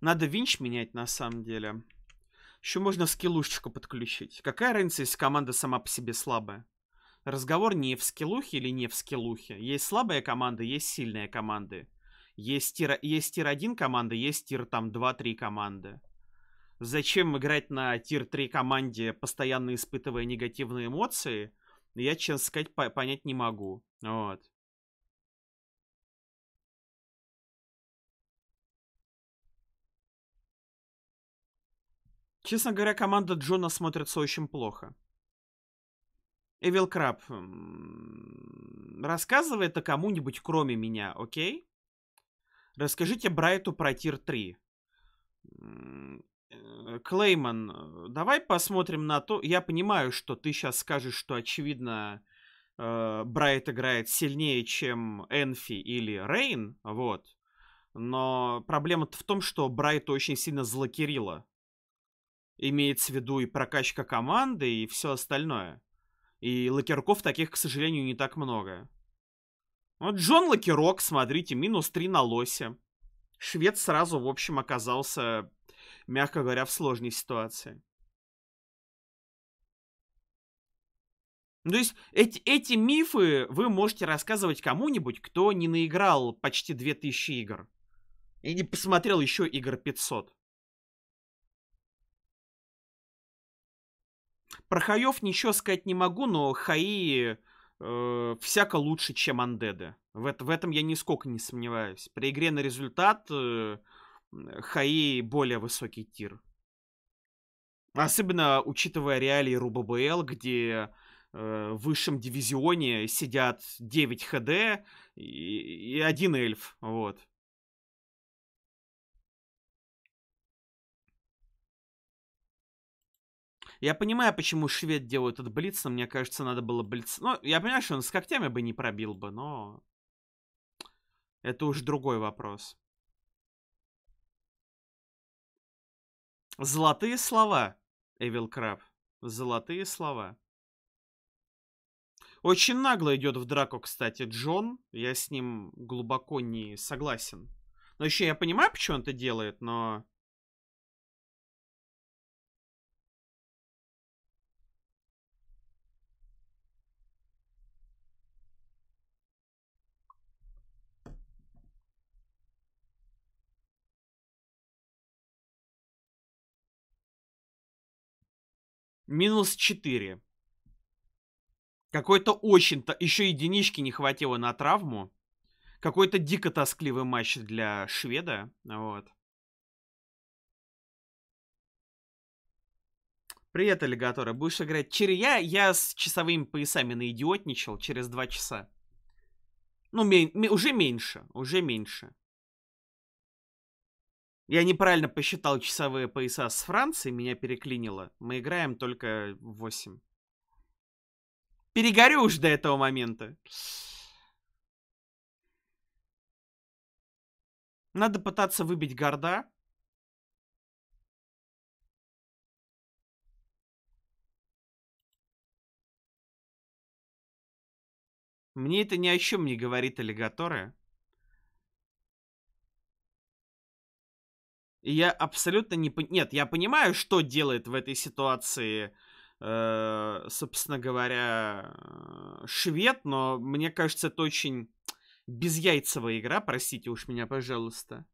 Надо винч менять на самом деле. Еще можно скиллушечку подключить. Какая разница, если команда сама по себе слабая? Разговор не в скиллухе или не в скиллухе. Есть слабая команда, есть сильные команды. Есть тир, есть тир команда, есть тир там 2-3 команды. Зачем играть на тир 3 команде, постоянно испытывая негативные эмоции, я, честно сказать, по понять не могу. Вот. Честно говоря, команда Джона смотрится очень плохо. Эвил Краб рассказывает о кому-нибудь, кроме меня, окей? Расскажите Брайту про Тир 3. Э, Клейман, давай посмотрим на то... Я понимаю, что ты сейчас скажешь, что, очевидно, э, Брайт играет сильнее, чем Энфи или Рейн, вот. Но проблема -то в том, что Брайт очень сильно злокирило. Имеется в виду и прокачка команды, и все остальное. И лакерков таких, к сожалению, не так много. Вот Джон Лакерок, смотрите, минус 3 на лосе. Швед сразу, в общем, оказался, мягко говоря, в сложной ситуации. То есть эти, эти мифы вы можете рассказывать кому-нибудь, кто не наиграл почти 2000 игр. И не посмотрел еще игр 500. Про хаев ничего сказать не могу, но хаи э, всяко лучше, чем андеды. В, в этом я нисколько не сомневаюсь. При игре на результат э, хаи более высокий тир. Особенно учитывая реалии РУББЛ, где э, в высшем дивизионе сидят 9 ХД и, и один эльф. Вот. Я понимаю, почему швед делает этот блиц, но мне кажется, надо было блиц... Ну, я понимаю, что он с когтями бы не пробил бы, но... Это уж другой вопрос. Золотые слова, Эвил Краб. Золотые слова. Очень нагло идет в драку, кстати, Джон. Я с ним глубоко не согласен. Но еще я понимаю, почему он это делает, но... Минус 4. Какой-то очень-то... Еще единички не хватило на травму. Какой-то дико тоскливый матч для шведа. Вот. Привет, аллигатора. Будешь играть через... Я, я с часовыми поясами наидиотничал через два часа. Ну, уже меньше. Уже меньше. Я неправильно посчитал часовые пояса с Францией, меня переклинило. Мы играем только в 8. Перегорю уж до этого момента. Надо пытаться выбить горда. Мне это ни о чем не говорит аллигаторы. И я абсолютно не... Нет, я понимаю, что делает в этой ситуации, э, собственно говоря, э, швед, но мне кажется, это очень безяйцевая игра, простите уж меня, пожалуйста.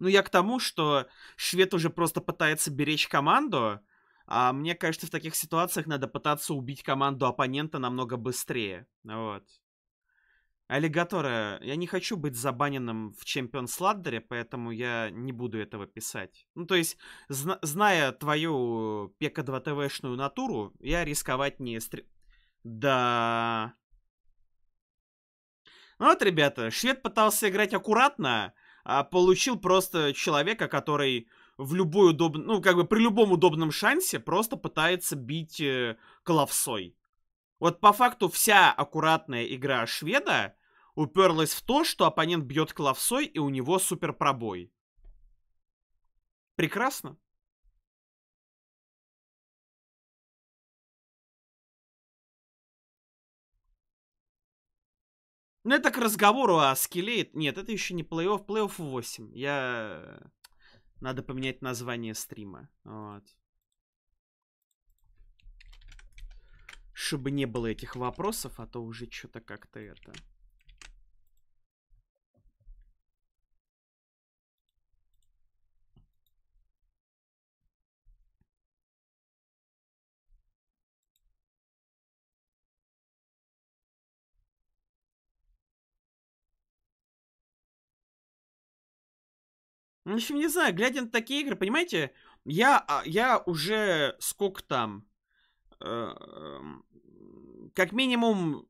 Ну, я к тому, что швед уже просто пытается беречь команду, а мне кажется, в таких ситуациях надо пытаться убить команду оппонента намного быстрее. Вот. Аллигатора, я не хочу быть забаненным в Чемпион Сладдере, поэтому я не буду этого писать. Ну, то есть, зна зная твою пека 2 твшную натуру, я рисковать не... Стр... Да... Ну вот, ребята, швед пытался играть аккуратно, а получил просто человека, который в любой удобный, ну, как бы при любом удобном шансе просто пытается бить э, коловсой. Вот по факту вся аккуратная игра шведа уперлась в то, что оппонент бьет клавсой и у него супер пробой. Прекрасно. Ну, это к разговору о скеле. Нет, это еще не плей-офф. Плей-офф 8. Я... Надо поменять название стрима. Вот. Чтобы не было этих вопросов, а то уже что-то как-то это... Ну, в общем, не знаю, глядя на такие игры, понимаете, я, а, я уже сколько там, э, как минимум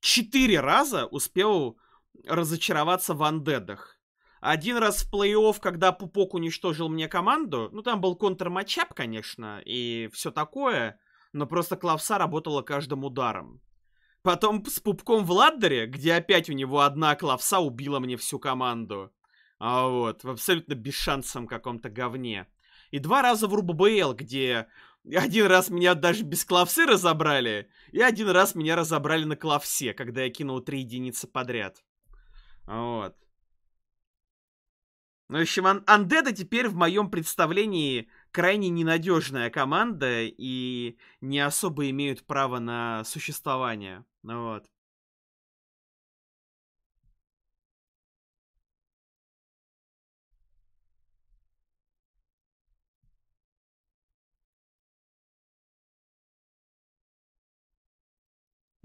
четыре раза успел разочароваться в андедах. Один раз в плей-офф, когда Пупок уничтожил мне команду, ну там был контр матчап, конечно, и все такое, но просто Клавса работала каждым ударом. Потом с Пупком в Ладдере, где опять у него одна Клавса убила мне всю команду. А, вот, в абсолютно бесшансом каком-то говне. И два раза в РУББЛ, где один раз меня даже без клавсы разобрали, и один раз меня разобрали на клавсе, когда я кинул три единицы подряд. А, вот. Ну, в общем, Ан Андеда теперь в моем представлении крайне ненадежная команда и не особо имеют право на существование. Ну, вот.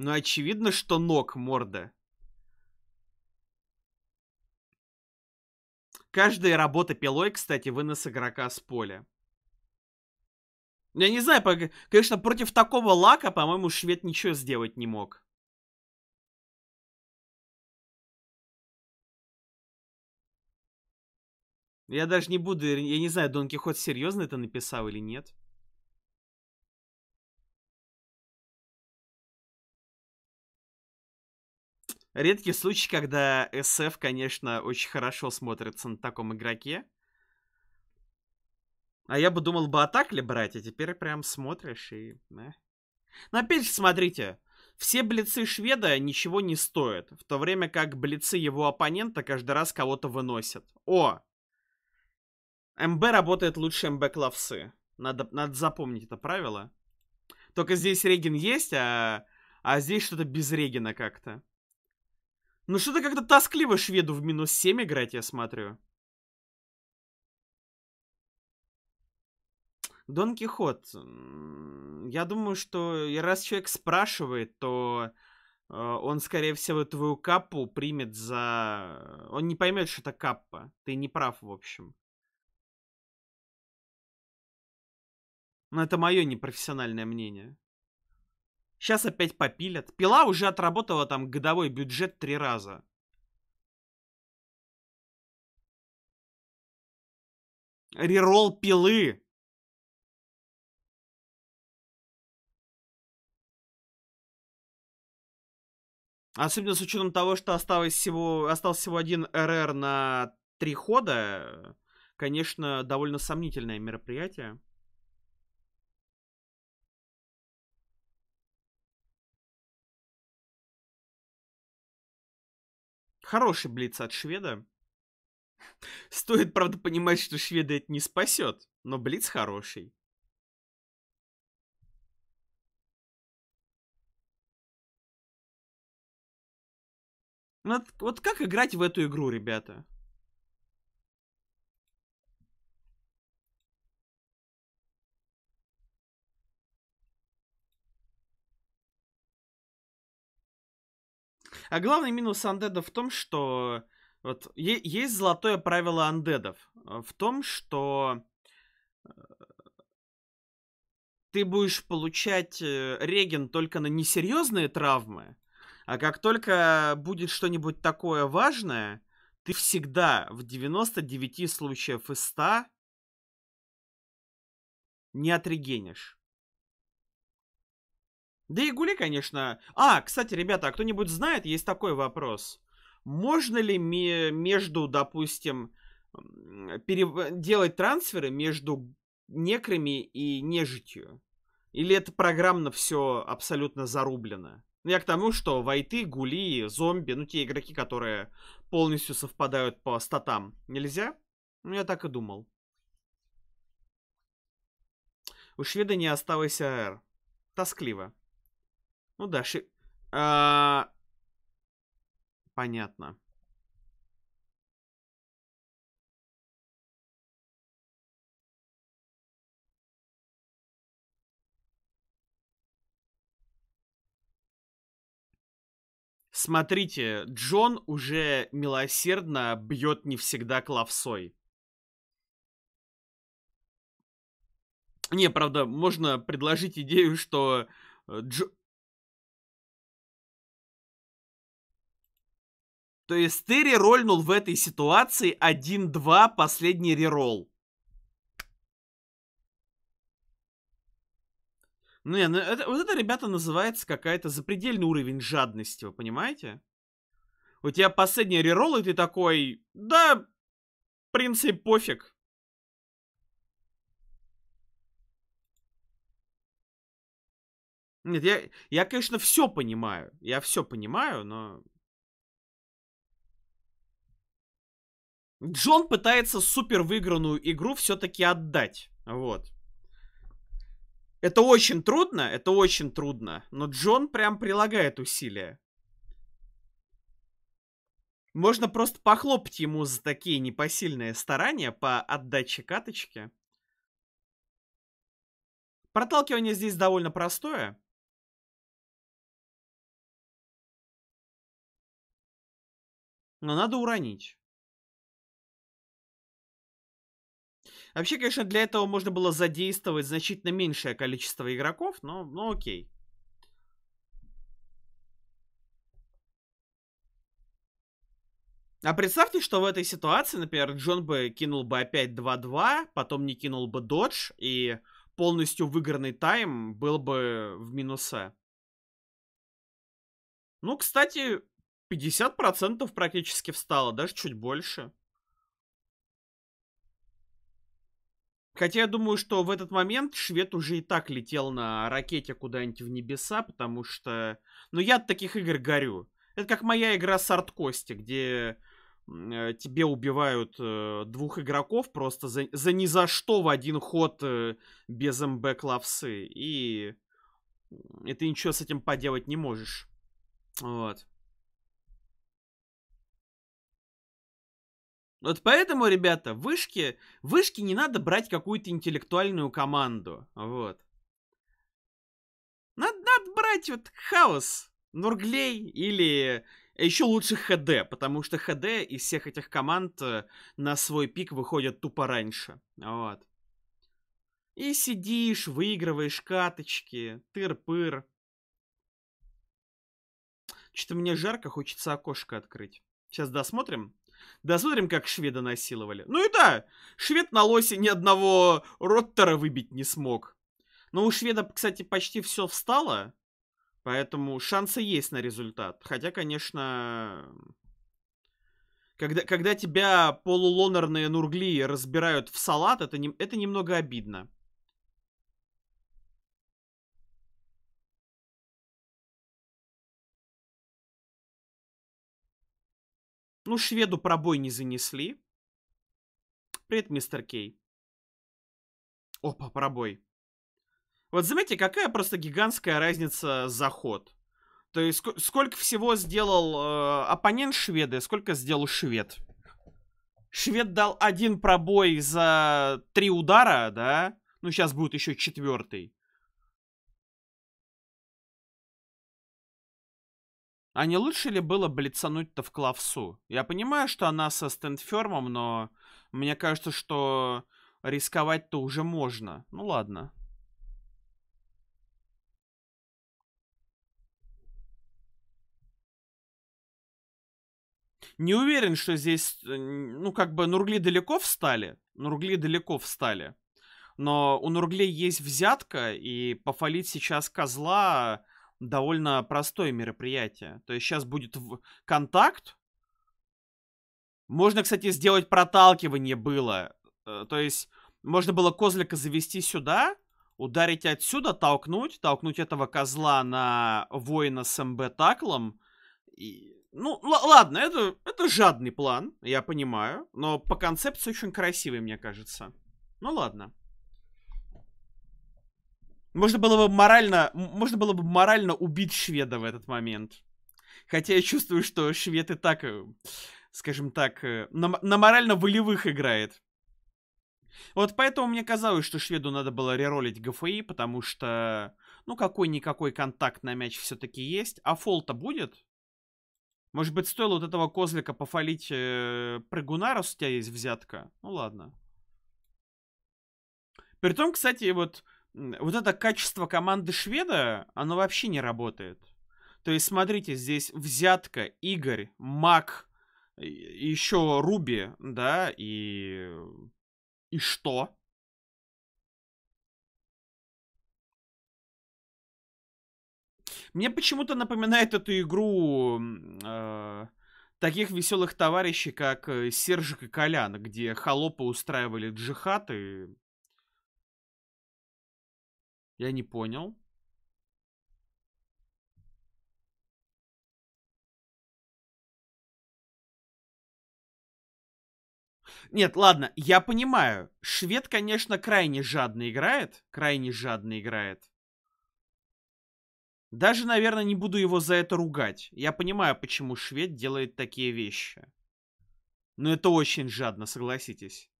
Но ну, очевидно, что ног морда. Каждая работа пилой, кстати, вынос игрока с поля. Я не знаю, конечно, против такого лака, по-моему, швед ничего сделать не мог. Я даже не буду, я не знаю, Дон Кихот серьезно это написал или нет. Редкий случай, когда SF, конечно, очень хорошо смотрится на таком игроке. А я бы думал бы атак ли брать, а теперь прям смотришь и... Да. Но опять же, смотрите, все блицы шведа ничего не стоят, в то время как блицы его оппонента каждый раз кого-то выносят. О! МБ работает лучше МБ клавсы. Надо, надо запомнить это правило. Только здесь регин есть, а, а здесь что-то без регина как-то. Ну что-то как-то тоскливо шведу в минус 7 играть, я смотрю. Дон Кихот. Я думаю, что раз человек спрашивает, то э, он, скорее всего, твою капу примет за... Он не поймет, что это каппа. Ты не прав, в общем. Но это мое непрофессиональное мнение. Сейчас опять попилят. Пила уже отработала там годовой бюджет три раза. Рерол пилы. Особенно с учетом того, что осталось всего, остался всего один РР на три хода. Конечно, довольно сомнительное мероприятие. Хороший блиц от шведа. Стоит, правда, понимать, что шведа это не спасет, но блиц хороший. Ну, вот как играть в эту игру, ребята? А главный минус андедов в том, что... Вот есть золотое правило андедов. Э, в том, что э, ты будешь получать э, реген только на несерьезные травмы, а как только будет что-нибудь такое важное, ты всегда в 99 случаев из 100 не отрегенишь. Да и гули, конечно. А, кстати, ребята, а кто-нибудь знает, есть такой вопрос. Можно ли между, допустим, перев... делать трансферы между некрами и нежитью? Или это программно все абсолютно зарублено? Ну, я к тому, что войты, гули, зомби, ну те игроки, которые полностью совпадают по статам, нельзя? Ну я так и думал. У шведа не оставайся АР. Тоскливо. Ну да, ши... а... Понятно. Смотрите, Джон уже милосердно бьет не всегда клавсой. Не, правда, можно предложить идею, что э, Дж... То есть ты рерольнул в этой ситуации 1-2 последний реролл. Ну, не, ну это, вот это, ребята, называется какая-то запредельный уровень жадности, вы понимаете? У тебя последний реролл, и ты такой, да, в принципе, пофиг. Нет, я, я, конечно, все понимаю. Я все понимаю, но Джон пытается супер выигранную игру все-таки отдать. Вот. Это очень трудно, это очень трудно. Но Джон прям прилагает усилия. Можно просто похлопать ему за такие непосильные старания по отдаче каточки. Проталкивание здесь довольно простое. Но надо уронить. Вообще, конечно, для этого можно было задействовать значительно меньшее количество игроков, но, но окей. А представьте, что в этой ситуации, например, Джон бы кинул бы опять 2-2, потом не кинул бы додж, и полностью выигранный тайм был бы в минусе. Ну, кстати, 50% практически встало, даже чуть больше. Хотя я думаю, что в этот момент швед уже и так летел на ракете куда-нибудь в небеса, потому что... Ну, я от таких игр горю. Это как моя игра Сарт Кости, где э, тебе убивают э, двух игроков просто за, за ни за что в один ход э, без МБ клавсы. И... и ты ничего с этим поделать не можешь. Вот. Вот поэтому, ребята, вышки, вышки не надо брать какую-то интеллектуальную команду. Вот. Надо, надо брать вот хаос, Нурглей или еще лучше ХД, потому что ХД из всех этих команд э, на свой пик выходят тупо раньше. Вот. И сидишь, выигрываешь каточки, тыр-пыр. Что-то мне жарко, хочется окошко открыть. Сейчас досмотрим смотрим, как шведа насиловали. Ну и да, швед на лосе ни одного роттера выбить не смог. Но у шведа, кстати, почти все встало. Поэтому шансы есть на результат. Хотя, конечно... Когда, когда тебя полулонерные нургли разбирают в салат, это, не, это немного обидно. Ну, шведу пробой не занесли. Привет, мистер Кей. Опа, пробой. Вот заметьте, какая просто гигантская разница за ход. То есть ск сколько всего сделал э, оппонент Шведы, сколько сделал швед. Швед дал один пробой за три удара, да? Ну, сейчас будет еще четвертый. А не лучше ли было блицануть-то в Клавсу? Я понимаю, что она со стендфермом, но мне кажется, что рисковать-то уже можно. Ну ладно. Не уверен, что здесь, э, ну, как бы Нургли далеко встали. Нургли далеко встали. Но у Нургли есть взятка, и пофалить сейчас козла довольно простое мероприятие. То есть сейчас будет в контакт. Можно, кстати, сделать проталкивание было. Э, то есть можно было козлика завести сюда, ударить отсюда, толкнуть, толкнуть этого козла на воина с МБ таклом. И... Ну, ладно, это, это жадный план, я понимаю, но по концепции очень красивый, мне кажется. Ну ладно. Можно было бы морально, можно было бы морально убить шведа в этот момент. Хотя я чувствую, что швед и так, э, скажем так, э, на, на морально-волевых играет. Вот поэтому мне казалось, что шведу надо было реролить ГФИ, потому что, ну, какой-никакой контакт на мяч все-таки есть. А фол-то будет? Может быть, стоило вот этого козлика пофалить э, прыгуна, раз у тебя есть взятка? Ну, ладно. При Притом, кстати, вот вот это качество команды шведа, оно вообще не работает. То есть, смотрите, здесь взятка, Игорь, Мак, еще Руби, да, и... И что? Мне почему-то напоминает эту игру э, таких веселых товарищей, как э, Сержик и Колян, где холопы устраивали джихаты. Я не понял. Нет, ладно, я понимаю. Швед, конечно, крайне жадно играет. Крайне жадно играет. Даже, наверное, не буду его за это ругать. Я понимаю, почему швед делает такие вещи. Но это очень жадно, согласитесь.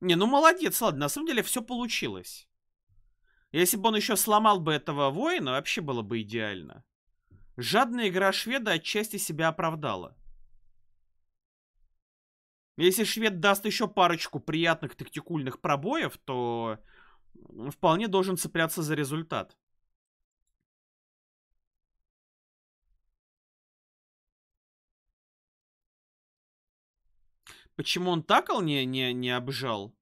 Не, ну молодец, ладно, на самом деле все получилось. Если бы он еще сломал бы этого воина, вообще было бы идеально. Жадная игра шведа отчасти себя оправдала. Если швед даст еще парочку приятных тактикульных пробоев, то вполне должен цепляться за результат. Почему он такал не, не, не обжал?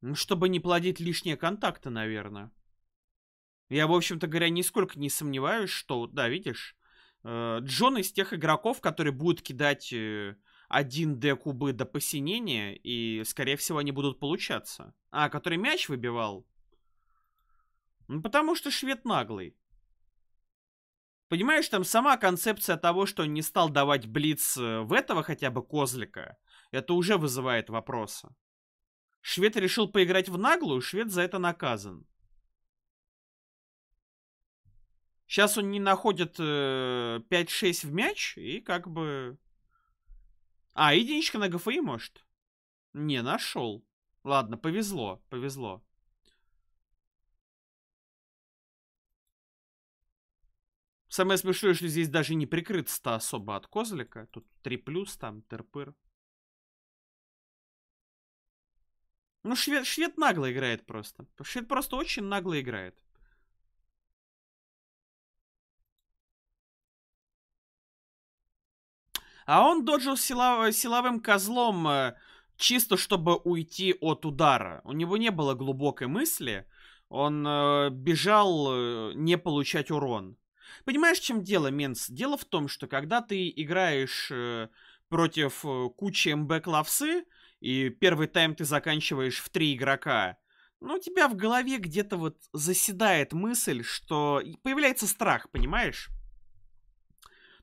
Ну, чтобы не плодить лишние контакты, наверное. Я, в общем-то говоря, нисколько не сомневаюсь, что, да, видишь, э, Джон из тех игроков, которые будут кидать э, один d кубы до посинения, и, скорее всего, они будут получаться. А, который мяч выбивал? Ну, потому что швед наглый. Понимаешь, там сама концепция того, что он не стал давать блиц э, в этого хотя бы козлика, это уже вызывает вопросы. Швед решил поиграть в наглую, швед за это наказан. Сейчас он не находит э, 5-6 в мяч, и как бы... А, единичка на ГФИ, может? Не, нашел. Ладно, повезло, повезло. Самое смешное, что здесь даже не прикрыто особо от козлика. Тут 3 плюс, там терпыр. Ну, швед, швед нагло играет просто. Швед просто очень нагло играет. А он доджил силов, силовым козлом э, чисто, чтобы уйти от удара. У него не было глубокой мысли. Он э, бежал э, не получать урон. Понимаешь, в чем дело, Менс? Дело в том, что когда ты играешь э, против э, кучи МБ-клавсы, и первый тайм ты заканчиваешь в три игрока, ну, у тебя в голове где-то вот заседает мысль, что... Появляется страх, понимаешь?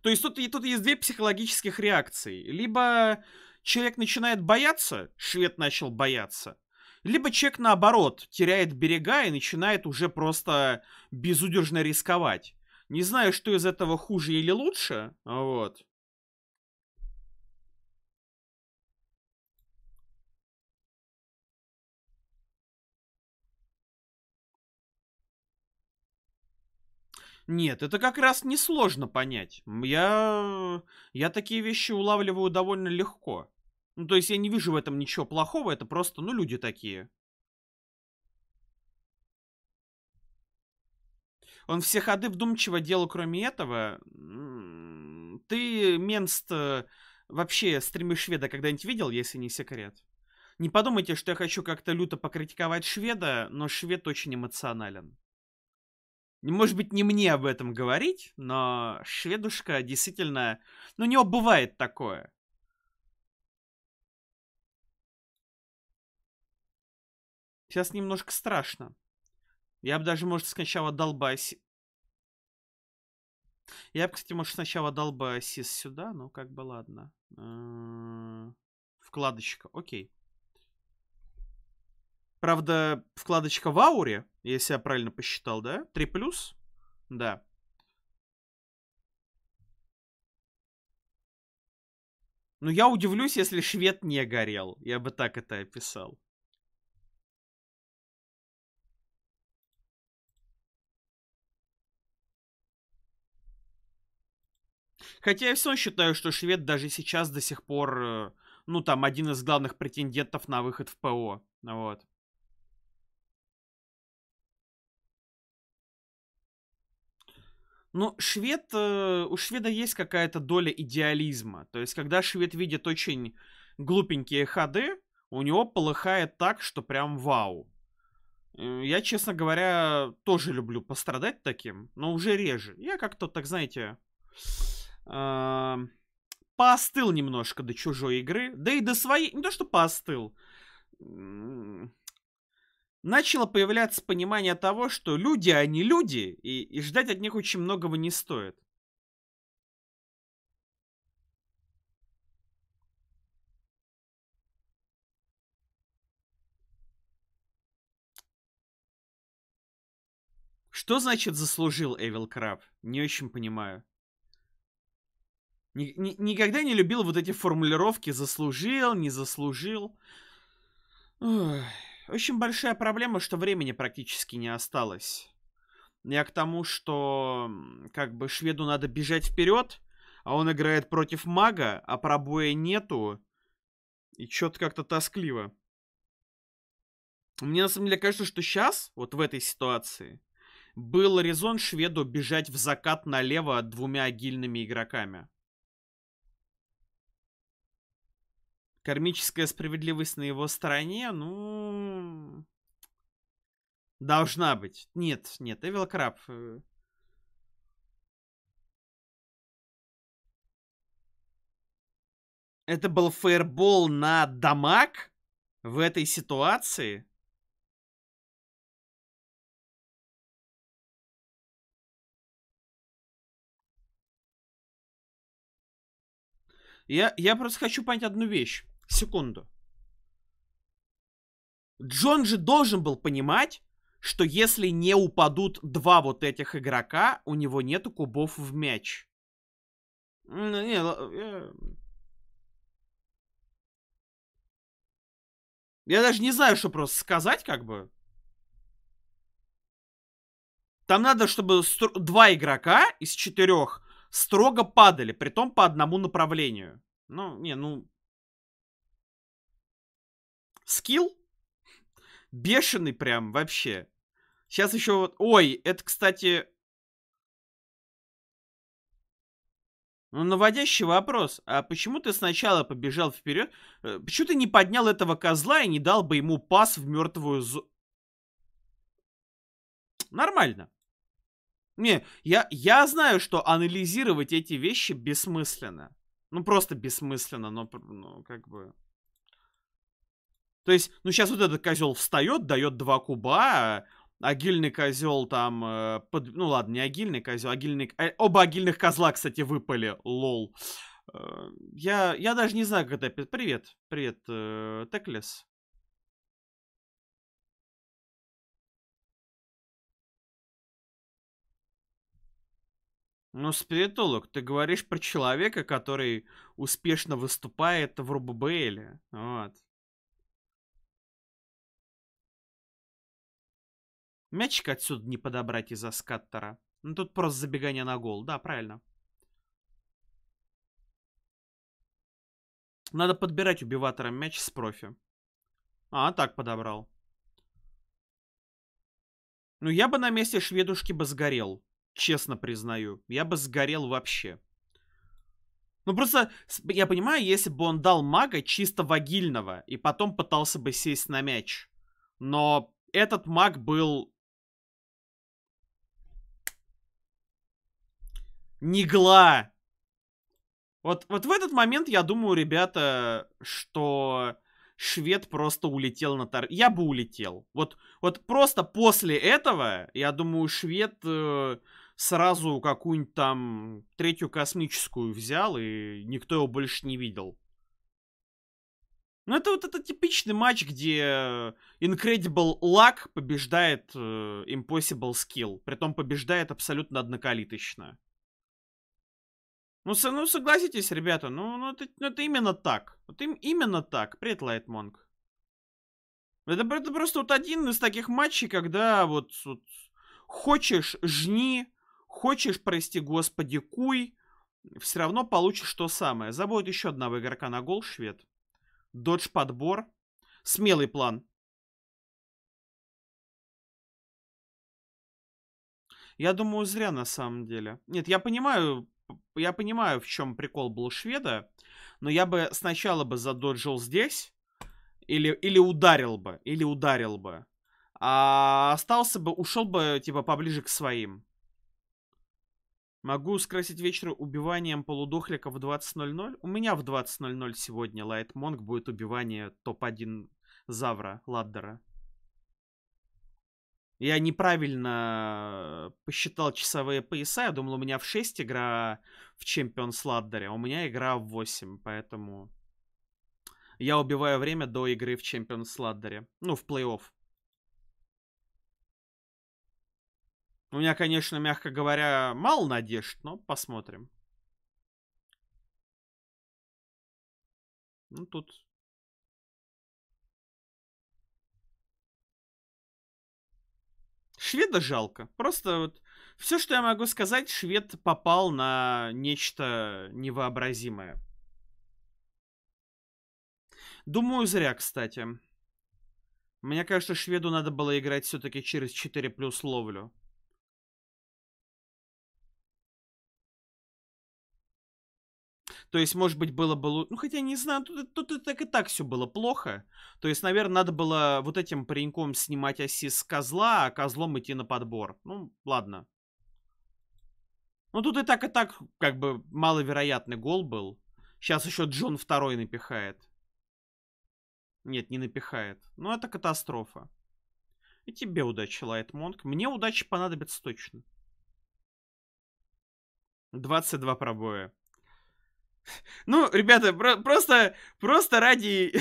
То есть тут, и тут есть две психологических реакции. Либо человек начинает бояться, швед начал бояться, либо человек, наоборот, теряет берега и начинает уже просто безудержно рисковать. Не знаю, что из этого хуже или лучше. А вот. Нет, это как раз несложно понять. Я... я такие вещи улавливаю довольно легко. Ну, то есть я не вижу в этом ничего плохого, это просто, ну, люди такие. Он все ходы вдумчиво делал, кроме этого. Ты Менст э, вообще стримы шведа когда-нибудь видел, если не секрет? Не подумайте, что я хочу как-то люто покритиковать шведа, но швед очень эмоционален. Может быть, не мне об этом говорить, но шведушка действительно... Ну, у него бывает такое. Сейчас немножко страшно. Я бы даже, может, сначала долба Я бы, кстати, может, сначала долба ассист сюда, ну как бы ладно. Э, вкладочка, окей. Правда, вкладочка в ауре, если я правильно посчитал, да? 3 плюс? Да. Ну, я удивлюсь, если швед не горел. Я бы так это описал. Хотя я все равно считаю, что швед даже сейчас до сих пор, э, ну там, один из главных претендентов на выход в ПО. Вот. Ну, швед, э, у шведа есть какая-то доля идеализма. То есть, когда швед видит очень глупенькие ходы, у него полыхает так, что прям вау. Э, я, честно говоря, тоже люблю пострадать таким, но уже реже. Я как-то, так знаете, э, поостыл немножко до чужой игры, да и до своей, не то что поостыл, начало появляться понимание того, что люди, они люди, и, и ждать от них очень многого не стоит. Что значит заслужил Эвил Краб? Не очень понимаю. Ни, ни, никогда не любил вот эти формулировки «заслужил», «не заслужил». Ой. Очень большая проблема, что времени практически не осталось. Я к тому, что как бы шведу надо бежать вперед, а он играет против мага, а пробоя нету. И что-то как-то тоскливо. Мне на самом деле кажется, что сейчас, вот в этой ситуации, был резон шведу бежать в закат налево двумя агильными игроками. кармическая справедливость на его стороне, ну... Должна быть. Нет, нет, Эвил Краб. Э. Это был фейербол на дамаг в этой ситуации? Я, я просто хочу понять одну вещь. Секунду. Джон же должен был понимать, что если не упадут два вот этих игрока, у него нету кубов в мяч. Не, я... Э, я даже не знаю, что просто сказать, как бы. Там надо, чтобы стр... два игрока из четырех строго падали, при том по одному направлению. Ну, не, ну, скилл бешеный прям вообще. Сейчас еще вот... Ой, это, кстати... Ну, наводящий вопрос. А почему ты сначала побежал вперед? Э, почему ты не поднял этого козла и не дал бы ему пас в мертвую зону? Нормально. Не, я, я знаю, что анализировать эти вещи бессмысленно. Ну, просто бессмысленно, но ну, как бы... То есть, ну сейчас вот этот козел встает, дает два куба, Агильный козел там, э, под... ну ладно, не агильный козел, агильный... Э, оба агильных козла, кстати, выпали, лол. Э, я, я даже не знаю, когда. это... Привет, привет, Теклес. Ну, спиритолог, ты говоришь про человека, который успешно выступает в РУББЛе. Вот. Мячик отсюда не подобрать из-за скаттера. Ну, тут просто забегание на гол. Да, правильно. Надо подбирать убиватором мяч с профи. А, так подобрал. Ну, я бы на месте шведушки бы сгорел. Честно признаю. Я бы сгорел вообще. Ну, просто, я понимаю, если бы он дал мага чисто вагильного, и потом пытался бы сесть на мяч. Но этот маг был Нигла! Вот, вот в этот момент я думаю, ребята, что швед просто улетел на тор... Я бы улетел. Вот, вот просто после этого, я думаю, швед э, сразу какую-нибудь там третью космическую взял, и никто его больше не видел. Ну, это вот этот типичный матч, где Incredible Luck побеждает э, Impossible Skill. Притом побеждает абсолютно однокалиточно. Ну, со, ну согласитесь, ребята, ну, ну, это, ну это именно так. Вот им именно так, привет, Лайтмонг. Это, это просто вот один из таких матчей, когда вот, вот хочешь жни, хочешь, прости господи, куй, все равно получишь то самое. Забудет еще одного игрока на гол, швед. Додж подбор. Смелый план. Я думаю, зря на самом деле. Нет, я понимаю я понимаю, в чем прикол был шведа, но я бы сначала бы задоджил здесь, или, или ударил бы, или ударил бы. А остался бы, ушел бы, типа, поближе к своим. Могу скрасить вечер убиванием полудохлика в 20.00? У меня в 20.00 сегодня, Лайтмонг, будет убивание топ-1 Завра, Ладдера. Я неправильно посчитал часовые пояса. Я думал, у меня в 6 игра в Champions Ladder, а у меня игра в 8, поэтому я убиваю время до игры в Champions Ladder. Ну, в плей-офф. У меня, конечно, мягко говоря, мало надежд, но посмотрим. Ну, тут Шведа жалко. Просто вот все, что я могу сказать, швед попал на нечто невообразимое. Думаю, зря, кстати. Мне кажется, шведу надо было играть все-таки через 4 плюс ловлю. То есть, может быть, было бы... Ну, хотя, не знаю, тут, тут и так и так все было плохо. То есть, наверное, надо было вот этим пареньком снимать оси с козла, а козлом идти на подбор. Ну, ладно. Ну, тут и так и так, как бы, маловероятный гол был. Сейчас еще Джон второй напихает. Нет, не напихает. Ну, это катастрофа. И тебе удачи, Лайтмонг. Мне удачи понадобится точно. 22 пробоя. Ну, ребята, про- просто, просто ради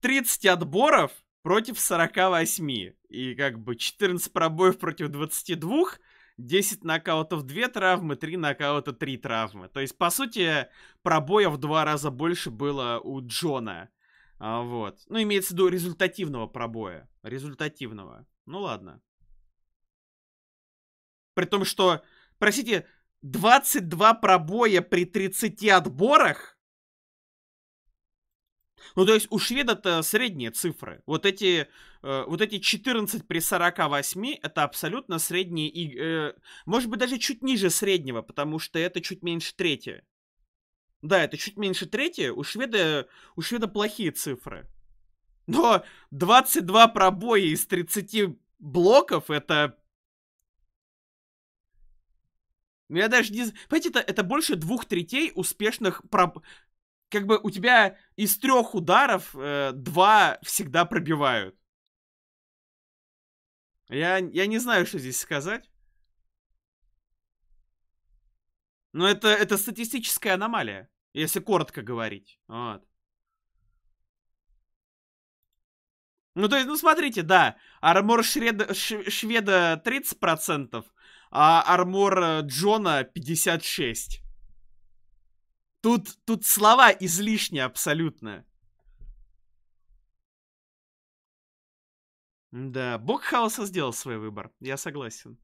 30 отборов против 48. И как бы 14 пробоев против 22, 10 нокаутов 2 травмы, 3 нокаута 3 травмы. То есть, по сути, пробоев в два раза больше было у Джона. А, вот. Ну, имеется в виду результативного пробоя. Результативного. Ну, ладно. При том, что, простите, 22 пробоя при 30 отборах? Ну, то есть у шведа-то средние цифры. Вот эти, э, вот эти 14 при 48 это абсолютно средние, и, э, может быть, даже чуть ниже среднего, потому что это чуть меньше третье. Да, это чуть меньше третье. У шведа, у шведа плохие цифры. Но 22 пробоя из 30 блоков это ну, я даже не... Понимаете, это, это больше двух третей успешных... Проб... Как бы у тебя из трех ударов э, два всегда пробивают. Я, я не знаю, что здесь сказать. Но это, это статистическая аномалия, если коротко говорить. Вот. Ну, то есть, ну, смотрите, да, армор шреда, ш, шведа 30%, а армор э, Джона 56. Тут, тут слова излишние абсолютно. Да, бог хаоса сделал свой выбор, я согласен.